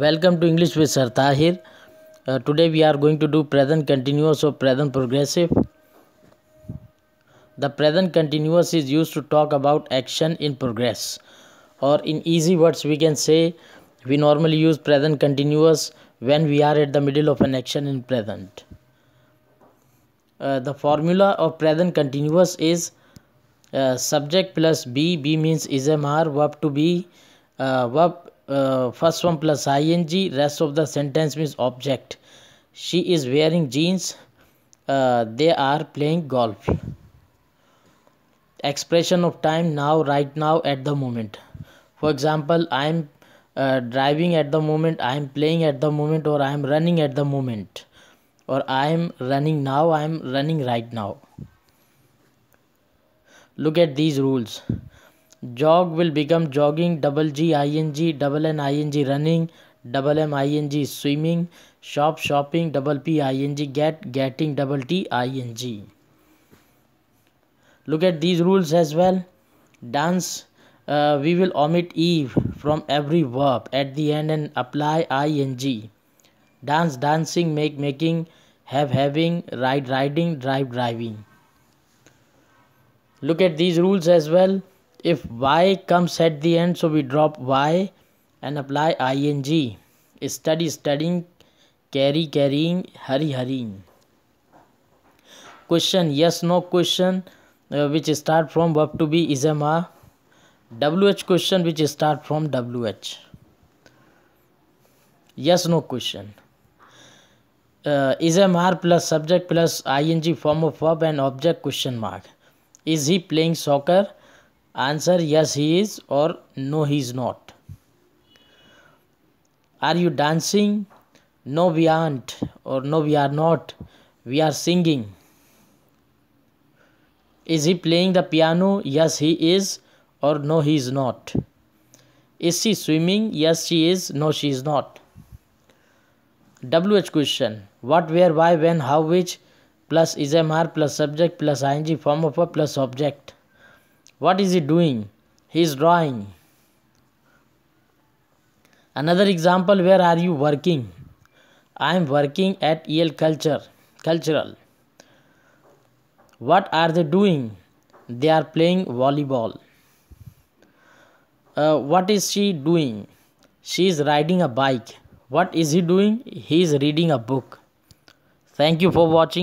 Welcome to English with Sir Tahir. Uh, today we are going to do present continuous or present progressive. The present continuous is used to talk about action in progress. Or in easy words we can say we normally use present continuous when we are at the middle of an action in present. Uh, the formula of present continuous is uh, subject plus B, B means is MR, verb to be, uh, verb uh, first one plus ing rest of the sentence means object she is wearing jeans uh, they are playing golf expression of time now right now at the moment for example i am uh, driving at the moment i am playing at the moment or i am running at the moment or i am running now i am running right now look at these rules Jog will become jogging, double G ing, double N ing running, double M ing swimming, shop shopping, double P ing get, getting, double T ing. Look at these rules as well. Dance, uh, we will omit E from every verb at the end and apply ing. Dance, dancing, make, making, have, having, ride, riding, drive, driving. Look at these rules as well if y comes at the end so we drop y and apply ing study studying carry carrying hurry hurrying question yes no question uh, which start from verb to be is a ma wh question which start from wh yes no question uh, is a plus subject plus ing form of verb and object question mark is he playing soccer Answer yes he is or no he is not. Are you dancing? No we aren't or no we are not. We are singing. Is he playing the piano? Yes he is or no he is not. Is she swimming? Yes she is. No she is not. WH question. What, where, why, when, how, which plus is MR plus subject plus ing form of a plus object. What is he doing? He is drawing. Another example, where are you working? I am working at EL Culture, Cultural. What are they doing? They are playing volleyball. Uh, what is she doing? She is riding a bike. What is he doing? He is reading a book. Thank you for watching.